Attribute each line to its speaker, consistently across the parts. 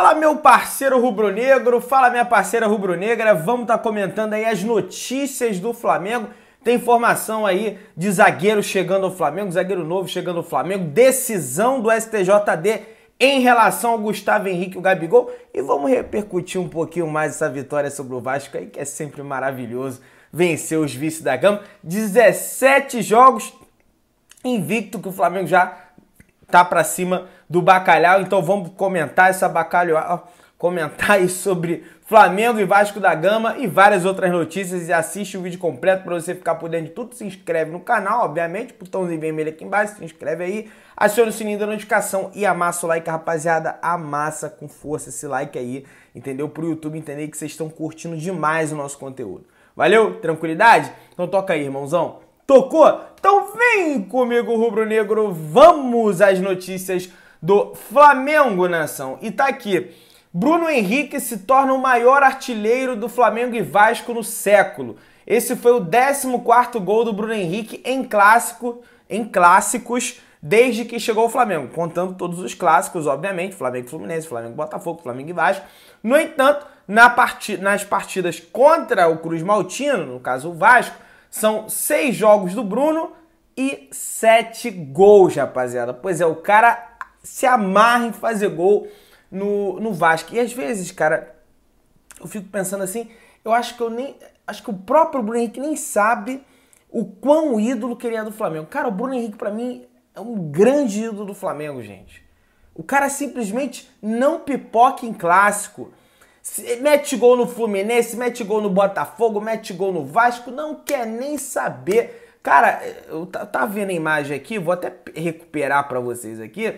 Speaker 1: Fala meu parceiro rubro-negro, fala minha parceira rubro-negra, vamos estar tá comentando aí as notícias do Flamengo. Tem informação aí de zagueiro chegando ao Flamengo, zagueiro novo chegando ao Flamengo, decisão do STJD em relação ao Gustavo Henrique e o Gabigol. E vamos repercutir um pouquinho mais essa vitória sobre o Vasco aí, que é sempre maravilhoso vencer os vice da gama. 17 jogos invicto que o Flamengo já tá para cima do bacalhau. Então vamos comentar essa bacalhau, comentar aí sobre Flamengo e Vasco da Gama e várias outras notícias. E assiste o vídeo completo para você ficar por dentro de tudo. Se inscreve no canal, obviamente, botãozinho vermelho aqui embaixo, se inscreve aí, aciona o sininho da notificação e amassa o like, rapaziada. Amassa com força esse like aí, entendeu? Pro YouTube entender que vocês estão curtindo demais o nosso conteúdo. Valeu? Tranquilidade? Então toca aí, irmãozão. Tocou? Então Vem comigo, rubro-negro, vamos às notícias do Flamengo, nação. E tá aqui. Bruno Henrique se torna o maior artilheiro do Flamengo e Vasco no século. Esse foi o 14 gol do Bruno Henrique em clássico, em clássicos desde que chegou ao Flamengo, contando todos os clássicos, obviamente, Flamengo Fluminense, Flamengo Botafogo, Flamengo e Vasco. No entanto, na parti nas partidas contra o Cruz Maltino, no caso o Vasco, são seis jogos do Bruno e 7 gols, rapaziada. Pois é, o cara se amarra em fazer gol no, no Vasco. E às vezes, cara, eu fico pensando assim, eu acho que eu nem. Acho que o próprio Bruno Henrique nem sabe o quão ídolo que ele é do Flamengo. Cara, o Bruno Henrique, para mim, é um grande ídolo do Flamengo, gente. O cara simplesmente não pipoca em clássico. Mete gol no Fluminense, mete gol no Botafogo, mete gol no Vasco, não quer nem saber Cara, eu tá, tá vendo a imagem aqui, vou até recuperar para vocês aqui.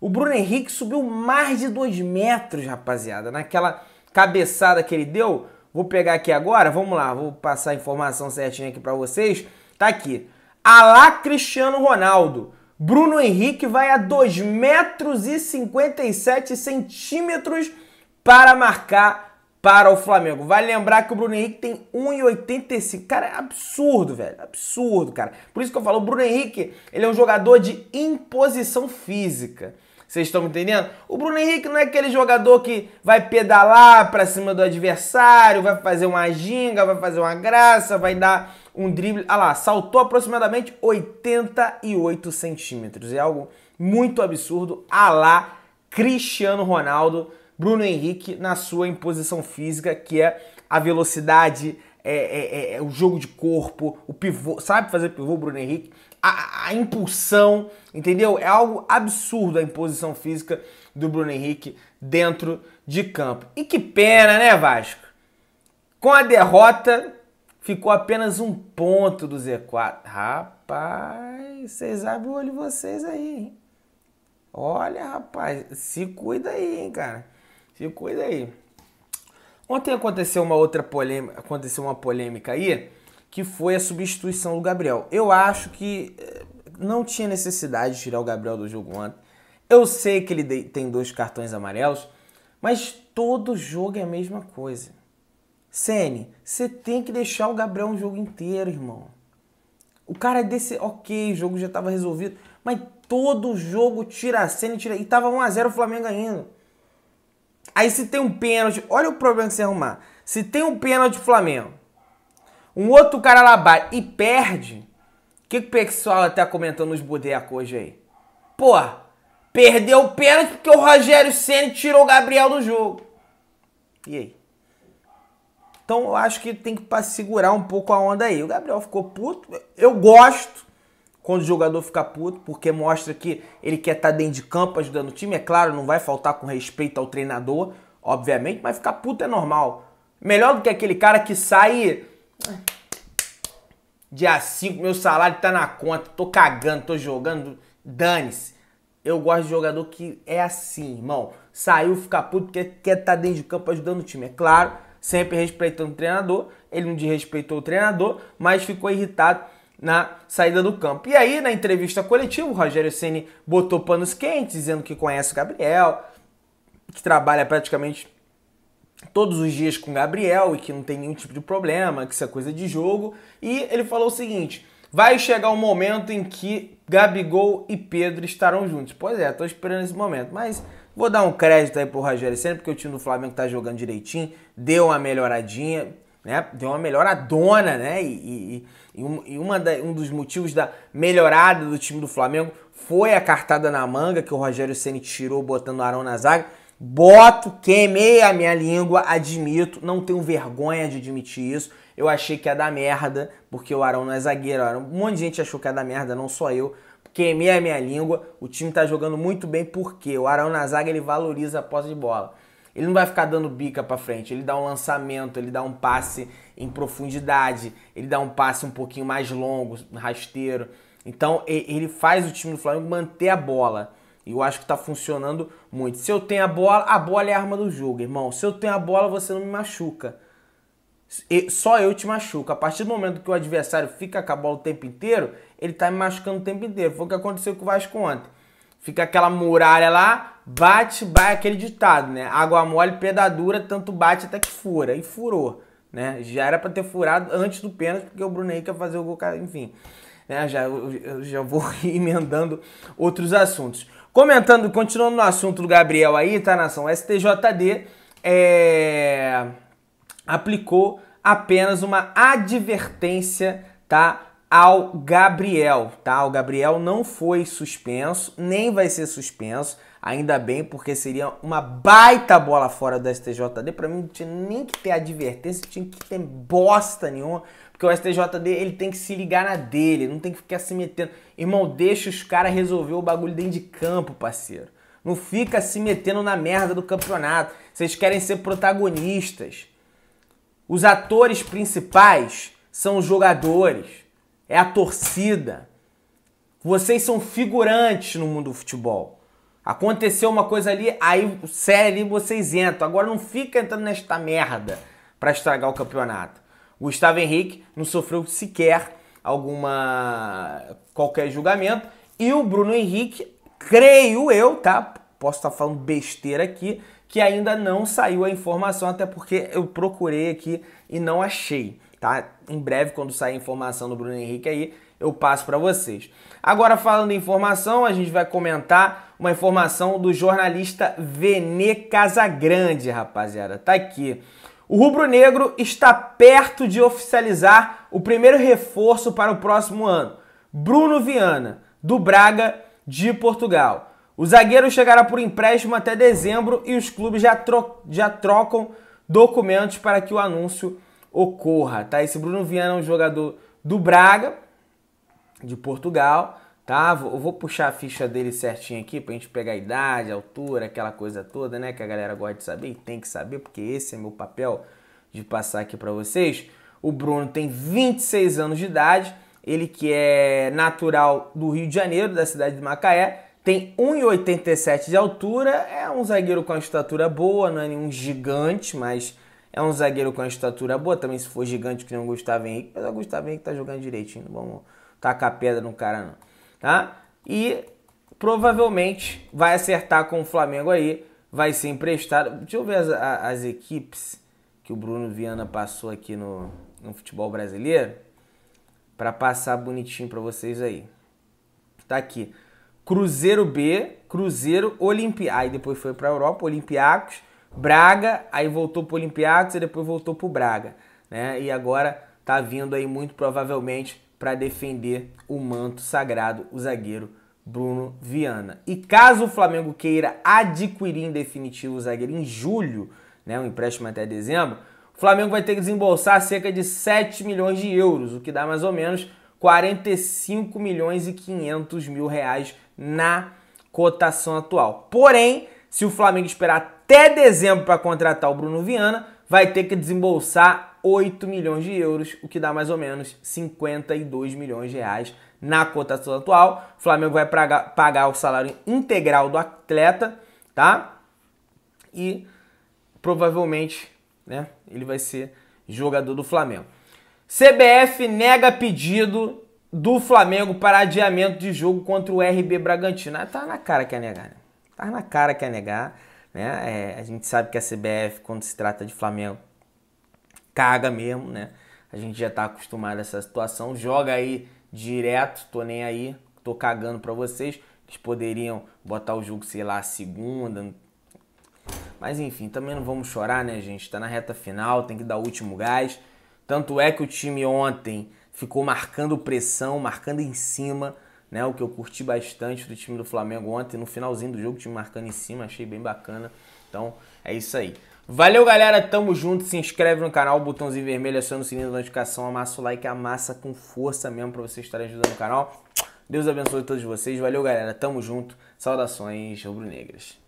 Speaker 1: O Bruno Henrique subiu mais de dois metros, rapaziada, naquela cabeçada que ele deu. Vou pegar aqui agora, vamos lá, vou passar a informação certinha aqui para vocês. Tá aqui. Alá Cristiano Ronaldo. Bruno Henrique vai a 2 metros e 57 centímetros para marcar para o Flamengo. Vale lembrar que o Bruno Henrique tem 1,85. Cara, é absurdo, velho. Absurdo, cara. Por isso que eu falo, o Bruno Henrique, ele é um jogador de imposição física. Vocês estão me entendendo? O Bruno Henrique não é aquele jogador que vai pedalar para cima do adversário, vai fazer uma ginga, vai fazer uma graça, vai dar um drible. Ah lá, saltou aproximadamente 88 centímetros. É algo muito absurdo. Ah lá, Cristiano Ronaldo Bruno Henrique na sua imposição física, que é a velocidade, é, é, é, é, o jogo de corpo, o pivô, sabe fazer pivô, Bruno Henrique? A, a, impulsão, entendeu? É algo absurdo a imposição física do Bruno Henrique dentro de campo. E que pena, né, Vasco? Com a derrota, ficou apenas um ponto do Z4. Rapaz, vocês abrem o olho vocês aí, hein? Olha, rapaz, se cuida aí, hein, cara. Fica coisa aí. Ontem aconteceu uma outra polêmica, aconteceu uma polêmica aí, que foi a substituição do Gabriel. Eu acho que eh, não tinha necessidade de tirar o Gabriel do jogo ontem. Eu sei que ele tem dois cartões amarelos, mas todo jogo é a mesma coisa. Sene, você tem que deixar o Gabriel um jogo inteiro, irmão. O cara é desse, ok, o jogo já estava resolvido, mas todo jogo tira a Sene, tira e tava 1 a 0 o Flamengo ganhando. Aí se tem um pênalti, olha o problema que você arrumar. Se tem um pênalti Flamengo, um outro cara lá bate e perde, o que, que o pessoal tá comentando nos bodecos hoje aí? Porra, perdeu o pênalti porque o Rogério Senna tirou o Gabriel do jogo. E aí? Então eu acho que tem que segurar um pouco a onda aí. O Gabriel ficou puto. Eu gosto quando o jogador fica puto, porque mostra que ele quer estar tá dentro de campo ajudando o time. É claro, não vai faltar com respeito ao treinador, obviamente, mas ficar puto é normal. Melhor do que aquele cara que sai. Ah, dia 5, meu salário tá na conta, tô cagando, tô jogando, dane-se. Eu gosto de jogador que é assim, irmão. Saiu, fica puto, porque quer estar tá dentro de campo ajudando o time. É claro, sempre respeitando o treinador. Ele não desrespeitou o treinador, mas ficou irritado na saída do campo. E aí, na entrevista coletiva, o Rogério Ceni botou panos quentes, dizendo que conhece o Gabriel, que trabalha praticamente todos os dias com o Gabriel e que não tem nenhum tipo de problema, que isso é coisa de jogo. E ele falou o seguinte: vai chegar um momento em que Gabigol e Pedro estarão juntos. Pois é, estou esperando esse momento, mas vou dar um crédito aí pro Rogério Senna, porque o time do Flamengo tá jogando direitinho, deu uma melhoradinha né? Deu uma melhoradona, né? E, e, e uma da, um dos motivos da melhorada do time do Flamengo foi a cartada na manga que o Rogério Ceni tirou botando o Arão na zaga. Boto, queimei a minha língua, admito, não tenho vergonha de admitir isso. Eu achei que ia dar merda, porque o Arão não é zagueiro. um monte de gente achou que ia dar merda, não só eu. Queimei a minha língua, o time tá jogando muito bem porque o Arão na zaga ele valoriza a posse de bola. Ele não vai ficar dando bica para frente, ele dá um lançamento, ele dá um passe em profundidade, ele dá um passe um pouquinho mais longo, rasteiro. Então ele faz o time do Flamengo manter a bola. E eu acho que está funcionando muito. Se eu tenho a bola, a bola é a arma do jogo, irmão. Se eu tenho a bola, você não me machuca. Só eu te machuco. A partir do momento que o adversário fica com a bola o tempo inteiro, ele está me machucando o tempo inteiro. Foi o que aconteceu com o Vasco ontem fica aquela muralha lá, bate, vai aquele ditado, né? Água mole, pedadura, tanto bate até que fura. E furou, né? Já era para ter furado antes do pênalti, porque o Bruno quer fazer o gol, enfim. Né? Já, eu, já vou emendando outros assuntos. Comentando, continuando no assunto do Gabriel aí, tá, nação? STJD é, aplicou apenas uma advertência, tá? ao Gabriel, tá? O Gabriel não foi suspenso, nem vai ser suspenso, ainda bem, porque seria uma baita bola fora do STJD. Para mim não tinha nem que ter advertência, tinha que ter bosta nenhuma, porque o STJD ele tem que se ligar na dele, não tem que ficar se metendo. Irmão, deixa os caras resolver o bagulho dentro de campo, parceiro. Não fica se metendo na merda do campeonato. Vocês querem ser protagonistas. Os atores principais são os jogadores é a torcida. Vocês são figurantes no mundo do futebol. Aconteceu uma coisa ali, aí sério ali vocês entram. Agora não fica entrando nesta merda para estragar o campeonato. O Gustavo Henrique não sofreu sequer alguma qualquer julgamento e o Bruno Henrique, creio eu, tá? Posso estar tá falando besteira aqui, que ainda não saiu a informação, até porque eu procurei aqui e não achei tá? Em breve, quando sair informação do Bruno Henrique aí, eu passo para vocês. Agora, falando em informação, a gente vai comentar uma informação do jornalista Vene Casagrande, rapaziada. Tá aqui. O rubro-negro está perto de oficializar o primeiro reforço para o próximo ano. Bruno Viana, do Braga de Portugal. O zagueiro chegará por empréstimo até dezembro e os clubes já, tro já trocam documentos para que o anúncio ocorra, tá? Esse Bruno Viana é um jogador do Braga, de Portugal, tá? vou puxar a ficha dele certinho aqui pra gente pegar a idade, a altura, aquela coisa toda, né? Que a galera gosta de saber e tem que saber, porque esse é meu papel de passar aqui para vocês. O Bruno tem 26 anos de idade, ele que é natural do Rio de Janeiro, da cidade de Macaé, tem 1,87 de altura, é um zagueiro com a estatura boa, não é nenhum gigante, mas é um zagueiro com a estatura boa, também se for gigante que nem o Gustavo Henrique, mas o Gustavo Henrique tá jogando direitinho, não vamos tacar pedra no cara não, tá? E provavelmente vai acertar com o Flamengo aí, vai ser emprestado. Deixa eu ver as, as equipes que o Bruno Viana passou aqui no, no futebol brasileiro para passar bonitinho para vocês aí. Tá aqui. Cruzeiro B, Cruzeiro, Olimpia... Aí depois foi para Europa, Olimpiacos, Braga, aí voltou pro Olympiacos e depois voltou pro Braga, né? E agora tá vindo aí muito provavelmente para defender o manto sagrado, o zagueiro Bruno Viana. E caso o Flamengo queira adquirir em definitivo o zagueiro em julho, né, um empréstimo até dezembro, o Flamengo vai ter que desembolsar cerca de 7 milhões de euros, o que dá mais ou menos 45 milhões e 500 mil reais na cotação atual. Porém, se o Flamengo esperar até dezembro para contratar o Bruno Viana, vai ter que desembolsar 8 milhões de euros, o que dá mais ou menos 52 milhões de reais na cotação atual. O Flamengo vai pagar o salário integral do atleta, tá? E provavelmente, né, ele vai ser jogador do Flamengo. CBF nega pedido do Flamengo para adiamento de jogo contra o RB Bragantino. Ah, tá na cara que é negar, né? Tá na cara que é negar. Né? É, a gente sabe que a CBF, quando se trata de Flamengo, caga mesmo, né? A gente já tá acostumado a essa situação. Joga aí direto, tô nem aí, tô cagando para vocês. Eles poderiam botar o jogo, sei lá, segunda. Mas enfim, também não vamos chorar, né, gente? Tá na reta final, tem que dar o último gás. Tanto é que o time ontem ficou marcando pressão, marcando em cima né? O que eu curti bastante do time do Flamengo ontem, no finalzinho do jogo, o time marcando em cima, achei bem bacana. Então, é isso aí. Valeu, galera. Tamo junto. Se inscreve no canal, botãozinho vermelho, aciona o sininho da notificação, amassa o like, amassa com força mesmo para vocês estarem ajudando o canal. Deus abençoe todos vocês. Valeu, galera. Tamo junto. Saudações rubro-negras.